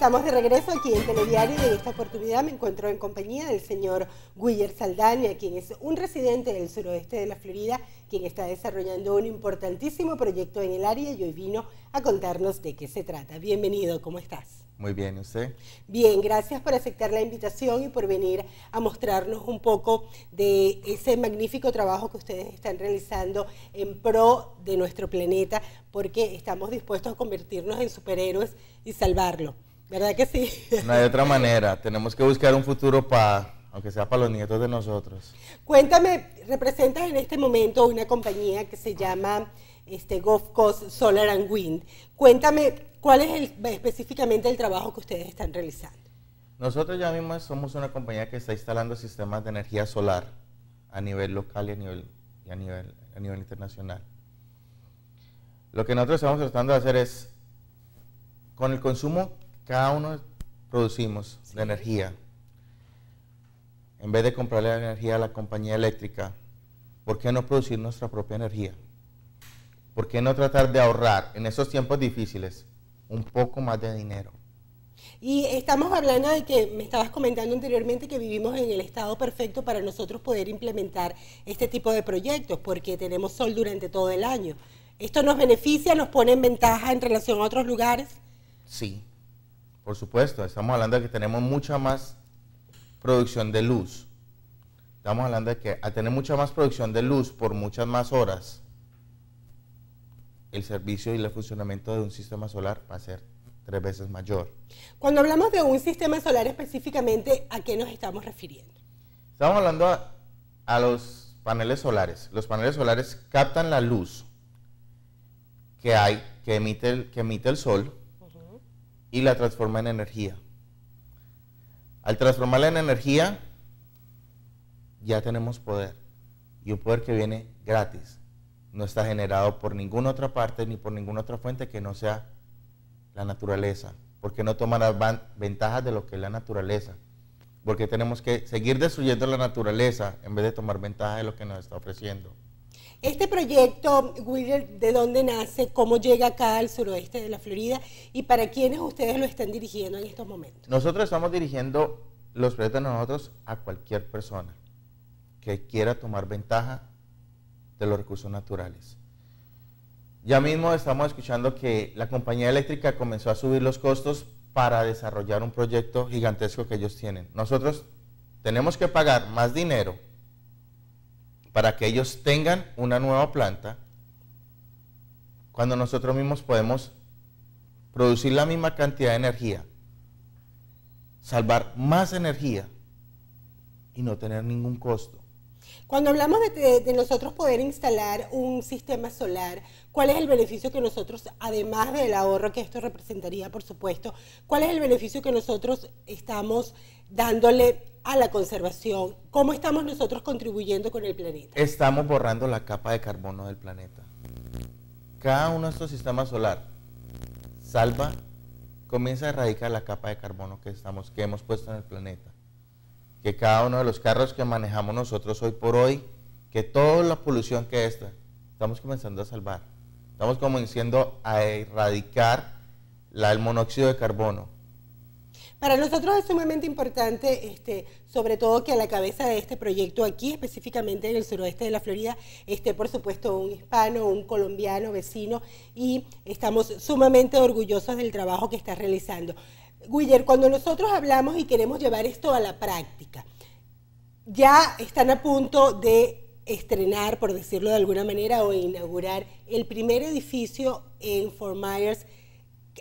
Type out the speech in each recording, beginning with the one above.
Estamos de regreso aquí en Telediario y en esta oportunidad me encuentro en compañía del señor Guiller Saldaña, quien es un residente del suroeste de la Florida, quien está desarrollando un importantísimo proyecto en el área y hoy vino a contarnos de qué se trata. Bienvenido, ¿cómo estás? Muy bien, usted? Bien, gracias por aceptar la invitación y por venir a mostrarnos un poco de ese magnífico trabajo que ustedes están realizando en pro de nuestro planeta, porque estamos dispuestos a convertirnos en superhéroes y salvarlo. ¿Verdad que sí? No hay otra manera. Tenemos que buscar un futuro para, aunque sea para los nietos de nosotros. Cuéntame, representas en este momento una compañía que se llama este, Solar and Wind. Cuéntame, ¿cuál es el, específicamente el trabajo que ustedes están realizando? Nosotros ya mismo somos una compañía que está instalando sistemas de energía solar a nivel local y a nivel, y a nivel, a nivel internacional. Lo que nosotros estamos tratando de hacer es, con el consumo cada uno producimos la energía. En vez de comprarle la energía a la compañía eléctrica, ¿por qué no producir nuestra propia energía? ¿Por qué no tratar de ahorrar en esos tiempos difíciles un poco más de dinero? Y estamos hablando de que me estabas comentando anteriormente que vivimos en el estado perfecto para nosotros poder implementar este tipo de proyectos, porque tenemos sol durante todo el año. ¿Esto nos beneficia, nos pone en ventaja en relación a otros lugares? Sí, por supuesto, estamos hablando de que tenemos mucha más producción de luz. Estamos hablando de que al tener mucha más producción de luz por muchas más horas, el servicio y el funcionamiento de un sistema solar va a ser tres veces mayor. Cuando hablamos de un sistema solar específicamente, ¿a qué nos estamos refiriendo? Estamos hablando a, a los paneles solares. Los paneles solares captan la luz que hay, que emite el, que emite el sol y la transforma en energía. Al transformarla en energía, ya tenemos poder. Y un poder que viene gratis. No está generado por ninguna otra parte ni por ninguna otra fuente que no sea la naturaleza. Porque no tomar las ventajas de lo que es la naturaleza. Porque tenemos que seguir destruyendo la naturaleza en vez de tomar ventaja de lo que nos está ofreciendo. Este proyecto, Wheeler, ¿de dónde nace? ¿Cómo llega acá al suroeste de la Florida? ¿Y para quiénes ustedes lo están dirigiendo en estos momentos? Nosotros estamos dirigiendo los proyectos nosotros a cualquier persona que quiera tomar ventaja de los recursos naturales. Ya mismo estamos escuchando que la compañía eléctrica comenzó a subir los costos para desarrollar un proyecto gigantesco que ellos tienen. Nosotros tenemos que pagar más dinero para que ellos tengan una nueva planta cuando nosotros mismos podemos producir la misma cantidad de energía, salvar más energía y no tener ningún costo. Cuando hablamos de, nosotros poder instalar un sistema solar, ¿cuál es el beneficio que nosotros, además del ahorro que esto representaría, por supuesto, cuál es el beneficio que nosotros estamos dándole a la conservación? ¿Cómo estamos nosotros contribuyendo con el planeta? Estamos borrando la capa de carbono del planeta. Cada uno de estos sistemas solar salva, comienza a erradicar la capa de carbono que, estamos, que hemos puesto en el planeta que cada uno de los carros que manejamos nosotros hoy por hoy, que toda la polución que está, estamos comenzando a salvar. Estamos comenzando a erradicar el monóxido de carbono. Para nosotros es sumamente importante, este, sobre todo que a la cabeza de este proyecto aquí, específicamente en el suroeste de la Florida, esté por supuesto un hispano, un colombiano vecino y estamos sumamente orgullosos del trabajo que está realizando. Guiller, cuando nosotros hablamos y queremos llevar esto a la práctica, ya están a punto de estrenar, por decirlo de alguna manera, o inaugurar el primer edificio en Fort Myers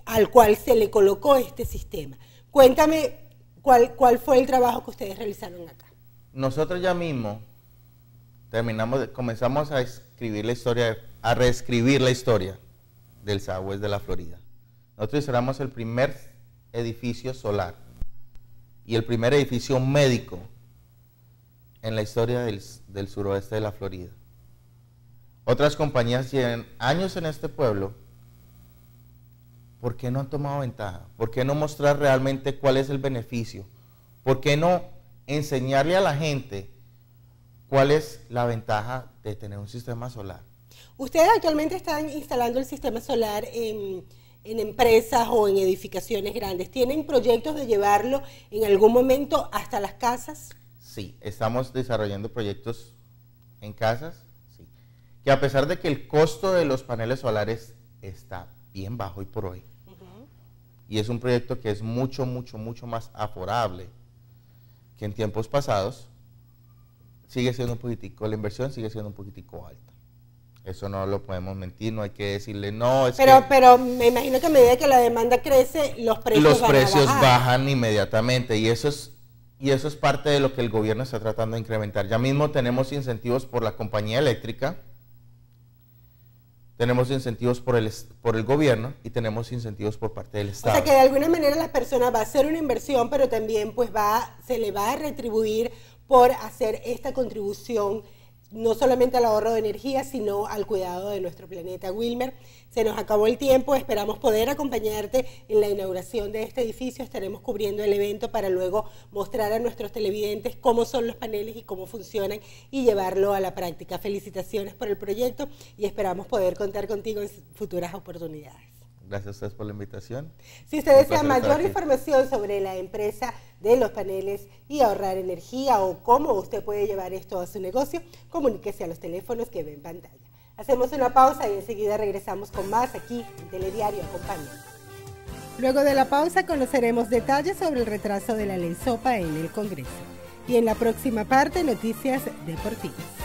al cual se le colocó este sistema. Cuéntame cuál, fue el trabajo que ustedes realizaron acá. Nosotros ya mismo terminamos, comenzamos a escribir la historia, a reescribir la historia del Southwest de la Florida. Nosotros éramos el primer edificio solar y el primer edificio médico en la historia del, suroeste de la Florida. Otras compañías llevan años en este pueblo. ¿Por qué no han tomado ventaja? ¿Por qué no mostrar realmente cuál es el beneficio? ¿Por qué no enseñarle a la gente cuál es la ventaja de tener un sistema solar? Ustedes actualmente están instalando el sistema solar en en empresas o en edificaciones grandes. ¿Tienen proyectos de llevarlo en algún momento hasta las casas? Sí, estamos desarrollando proyectos en casas, sí. que a pesar de que el costo de los paneles solares está bien bajo hoy por hoy, y es un proyecto que es mucho, mucho, mucho más aforable que en tiempos pasados, sigue siendo un poquitico, la inversión sigue siendo un poquitico alta. Eso no lo podemos mentir, no hay que decirle no. Es pero, pero me imagino que a medida que la demanda crece, los precios, los van precios a bajar. bajan inmediatamente y eso es y eso es parte de lo que el gobierno está tratando de incrementar. Ya mismo tenemos incentivos por la compañía eléctrica, tenemos incentivos por el, por el gobierno y tenemos incentivos por parte del Estado. O sea que de alguna manera la persona va a hacer una inversión, pero también pues va, se le va a retribuir por hacer esta contribución no solamente al ahorro de energía, sino al cuidado de nuestro planeta. Wilmer, se nos acabó el tiempo, esperamos poder acompañarte en la inauguración de este edificio, estaremos cubriendo el evento para luego mostrar a nuestros televidentes cómo son los paneles y cómo funcionan y llevarlo a la práctica. Felicitaciones por el proyecto y esperamos poder contar contigo en futuras oportunidades. Gracias ustedes por la invitación. Si se desea mayor información sobre la empresa de los paneles y ahorrar energía o cómo usted puede llevar esto a su negocio, comuníquese a los teléfonos que ve en pantalla. Hacemos una pausa y enseguida regresamos con más aquí en Telediario. acompaña Luego de la pausa conoceremos detalles sobre el retraso de la ley en el Congreso. Y en la próxima parte, noticias deportivas.